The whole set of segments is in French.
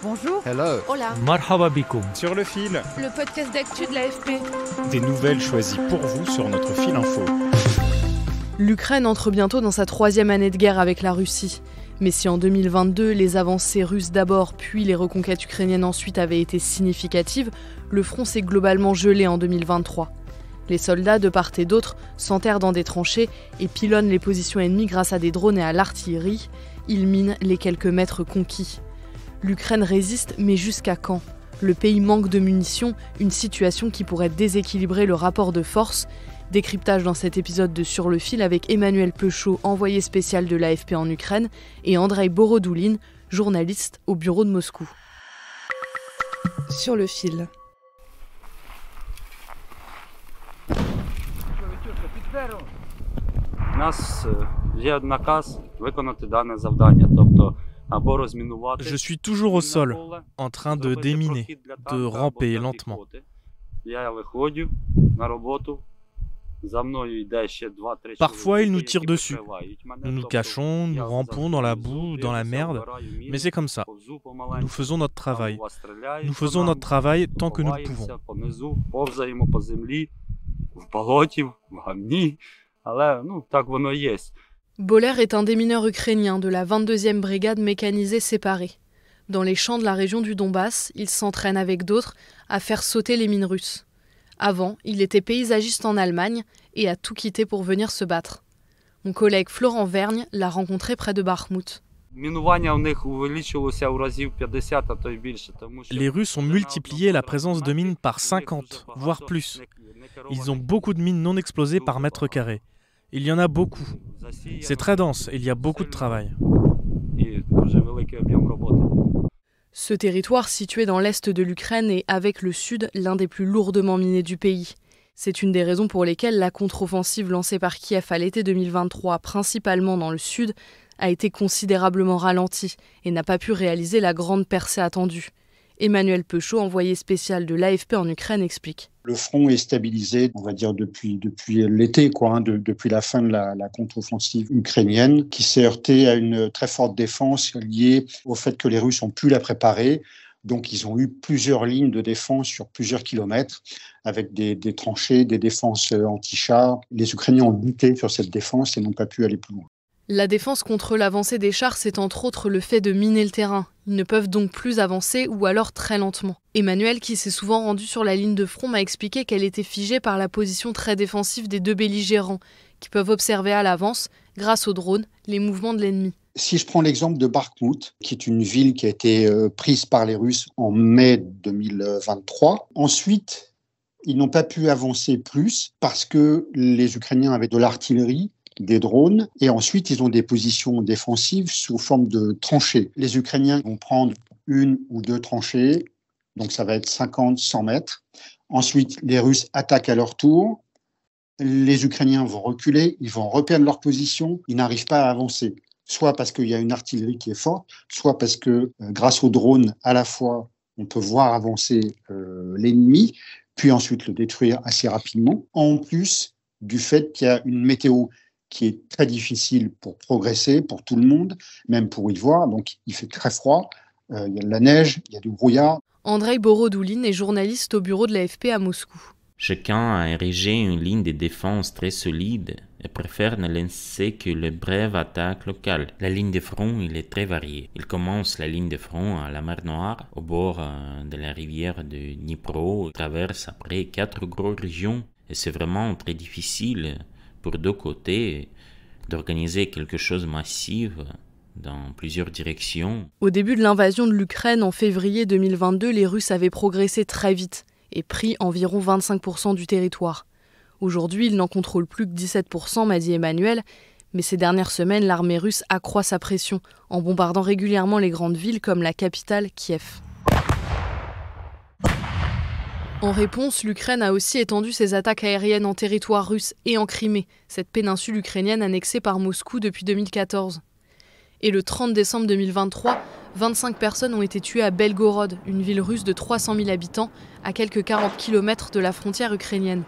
Bonjour. Hello. Hola. Sur le fil. Le podcast d'actu de l'AFP. Des nouvelles choisies pour vous sur notre fil info. L'Ukraine entre bientôt dans sa troisième année de guerre avec la Russie. Mais si en 2022, les avancées russes d'abord, puis les reconquêtes ukrainiennes ensuite avaient été significatives, le front s'est globalement gelé en 2023. Les soldats, de part et d'autre, s'enterrent dans des tranchées et pilonnent les positions ennemies grâce à des drones et à l'artillerie. Ils minent les quelques mètres conquis. L'Ukraine résiste, mais jusqu'à quand Le pays manque de munitions, une situation qui pourrait déséquilibrer le rapport de force. Décryptage dans cet épisode de Sur le fil avec Emmanuel Peuchot, envoyé spécial de l'AFP en Ukraine, et Andrei Borodoulin, journaliste au bureau de Moscou. Sur le fil. Eh, je suis toujours au sol, en train de déminer, de ramper lentement. Parfois, ils nous tirent dessus. Nous nous cachons, nous rampons dans la boue, dans la merde, mais c'est comme ça. Nous faisons notre travail. Nous faisons notre travail tant que nous le pouvons. Boller est un des mineurs ukrainiens de la 22e brigade mécanisée séparée. Dans les champs de la région du Donbass, il s'entraîne avec d'autres à faire sauter les mines russes. Avant, il était paysagiste en Allemagne et a tout quitté pour venir se battre. Mon collègue Florent Vergne l'a rencontré près de Bakhmut. Les Russes ont multiplié la présence de mines par 50, voire plus. Ils ont beaucoup de mines non explosées par mètre carré. Il y en a beaucoup. C'est très dense il y a beaucoup de travail. Ce territoire situé dans l'est de l'Ukraine est avec le sud l'un des plus lourdement minés du pays. C'est une des raisons pour lesquelles la contre-offensive lancée par Kiev à l'été 2023, principalement dans le sud, a été considérablement ralentie et n'a pas pu réaliser la grande percée attendue. Emmanuel Peuchot, envoyé spécial de l'AFP en Ukraine, explique. Le front est stabilisé, on va dire, depuis, depuis l'été, quoi, hein, depuis la fin de la, contre-offensive ukrainienne, qui s'est heurtée à une très forte défense liée au fait que les Russes ont pu la préparer. Donc, ils ont eu plusieurs lignes de défense sur plusieurs kilomètres avec des, tranchées, des défenses euh, anti-chars. Les Ukrainiens ont buté sur cette défense et n'ont pas pu aller plus loin. La défense contre l'avancée des chars, c'est entre autres le fait de miner le terrain. Ils ne peuvent donc plus avancer ou alors très lentement. Emmanuel, qui s'est souvent rendu sur la ligne de front, m'a expliqué qu'elle était figée par la position très défensive des deux belligérants, qui peuvent observer à l'avance, grâce aux drones, les mouvements de l'ennemi. Si je prends l'exemple de Barkmout, qui est une ville qui a été euh, prise par les Russes en mai 2023, ensuite, ils n'ont pas pu avancer plus parce que les Ukrainiens avaient de l'artillerie des drones. Et ensuite, ils ont des positions défensives sous forme de tranchées. Les Ukrainiens vont prendre une ou deux tranchées, donc ça va être 50, 100 mètres. Ensuite, les Russes attaquent à leur tour. Les Ukrainiens vont reculer, ils vont reprendre leur position, ils n'arrivent pas à avancer, soit parce qu'il y a une artillerie qui est forte, soit parce que euh, grâce aux drones, à la fois, on peut voir avancer euh, l'ennemi, puis ensuite le détruire assez rapidement. En plus du fait qu'il y a une météo qui est très difficile pour progresser, pour tout le monde, même pour voir Donc il fait très froid, euh, il y a de la neige, il y a du brouillard. Andrei Borodouline est journaliste au bureau de l'AFP à Moscou. Chacun a érigé une ligne de défense très solide et préfère ne lancer que les brèves attaques locales. La ligne de front, il est très variée. Il commence la ligne de front à la mer Noire, au bord euh, de la rivière de Dnipro, traverse après quatre grosses régions et c'est vraiment très difficile pour deux côtés, d'organiser quelque chose de massif dans plusieurs directions. Au début de l'invasion de l'Ukraine en février 2022, les Russes avaient progressé très vite et pris environ 25% du territoire. Aujourd'hui, ils n'en contrôlent plus que 17%, m'a dit Emmanuel, mais ces dernières semaines, l'armée russe accroît sa pression en bombardant régulièrement les grandes villes comme la capitale Kiev. En réponse, l'Ukraine a aussi étendu ses attaques aériennes en territoire russe et en Crimée, cette péninsule ukrainienne annexée par Moscou depuis 2014. Et le 30 décembre 2023, 25 personnes ont été tuées à Belgorod, une ville russe de 300 000 habitants, à quelques 40 km de la frontière ukrainienne.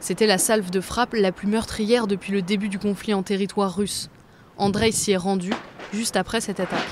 C'était la salve de frappe la plus meurtrière depuis le début du conflit en territoire russe. Andrei s'y est rendu juste après cette attaque.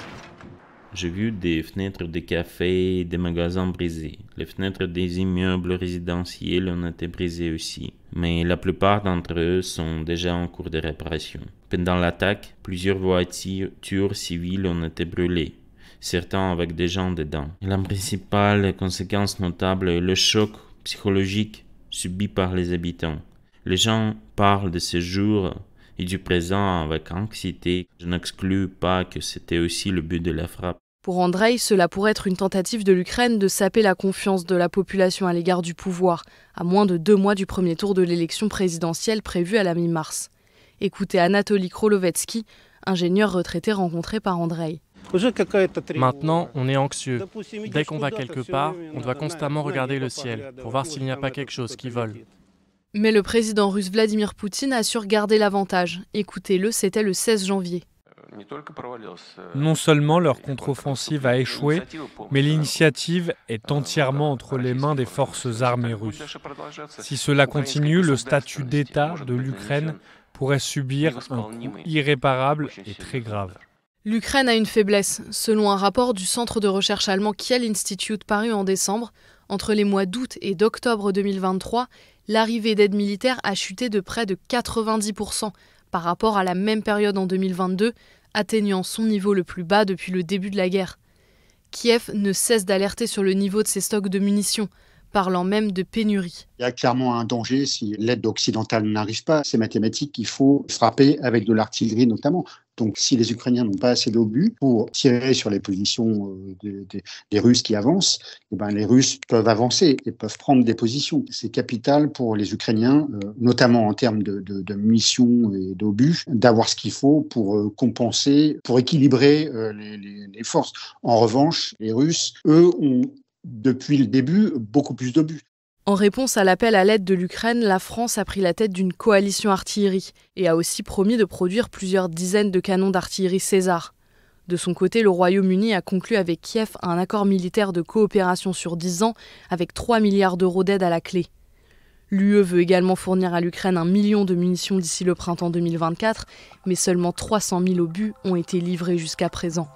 J'ai vu des fenêtres des cafés, des magasins brisés. Les fenêtres des immeubles résidentiels ont été brisées aussi, mais la plupart d'entre eux sont déjà en cours de réparation. Pendant l'attaque, plusieurs voitures civiles ont été brûlées, certains avec des gens dedans. la principale conséquence notable est le choc psychologique subi par les habitants. Les gens parlent de ces jours et du présent avec anxiété. Je n'exclus pas que c'était aussi le but de la frappe. Pour Andrei, cela pourrait être une tentative de l'Ukraine de saper la confiance de la population à l'égard du pouvoir, à moins de deux mois du premier tour de l'élection présidentielle prévue à la mi-mars. Écoutez Anatoly Krolovetsky, ingénieur retraité rencontré par Andrei. Maintenant, on est anxieux. Dès qu'on va quelque part, on doit constamment regarder le ciel pour voir s'il n'y a pas quelque chose qui vole. Mais le président russe Vladimir Poutine a su garder l'avantage. Écoutez-le, c'était le 16 janvier. Non seulement leur contre-offensive a échoué, mais l'initiative est entièrement entre les mains des forces armées russes. Si cela continue, le statut d'État de l'Ukraine pourrait subir un coup irréparable et très grave. L'Ukraine a une faiblesse. Selon un rapport du centre de recherche allemand Kiel Institute paru en décembre, entre les mois d'août et d'octobre 2023, l'arrivée d'aide militaire a chuté de près de 90% par rapport à la même période en 2022, atteignant son niveau le plus bas depuis le début de la guerre. Kiev ne cesse d'alerter sur le niveau de ses stocks de munitions, parlant même de pénurie. Il y a clairement un danger si l'aide occidentale n'arrive pas. C'est mathématique, qu'il faut frapper avec de l'artillerie notamment. Donc si les Ukrainiens n'ont pas assez d'obus pour tirer sur les positions euh, des, Russes qui avancent, eh ben, les Russes peuvent avancer et peuvent prendre des positions. C'est capital pour les Ukrainiens, euh, notamment en termes de, de, et d'obus, d'avoir ce qu'il faut pour euh, compenser, pour équilibrer les forces. En revanche, les Russes, eux, ont depuis le début beaucoup plus d'obus. En réponse à l'appel à l'aide de l'Ukraine, la France a pris la tête d'une coalition artillerie et a aussi promis de produire plusieurs dizaines de canons d'artillerie César. De son côté, le Royaume-Uni a conclu avec Kiev un accord militaire de coopération sur 10 ans avec 3 milliards d'euros d'aide à la clé. L'UE veut également fournir à l'Ukraine un million de munitions d'ici le printemps 2024, mais seulement 300 000 obus ont été livrés jusqu'à présent.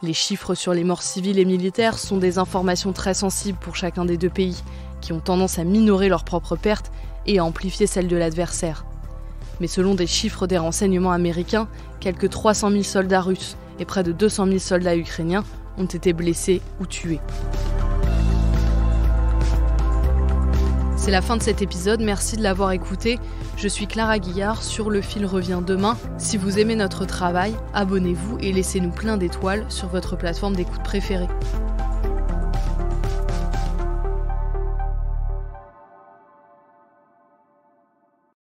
Les chiffres sur les morts civiles et militaires sont des informations très sensibles pour chacun des deux pays, qui ont tendance à minorer leurs propres pertes et à amplifier celles de l'adversaire. Mais selon des chiffres des renseignements américains, quelques 300 000 soldats russes et près de 200 000 soldats ukrainiens ont été blessés ou tués. C'est la fin de cet épisode, merci de l'avoir écouté. Je suis Clara Guillard, sur Le Fil revient demain. Si vous aimez notre travail, abonnez-vous et laissez-nous plein d'étoiles sur votre plateforme d'écoute préférée.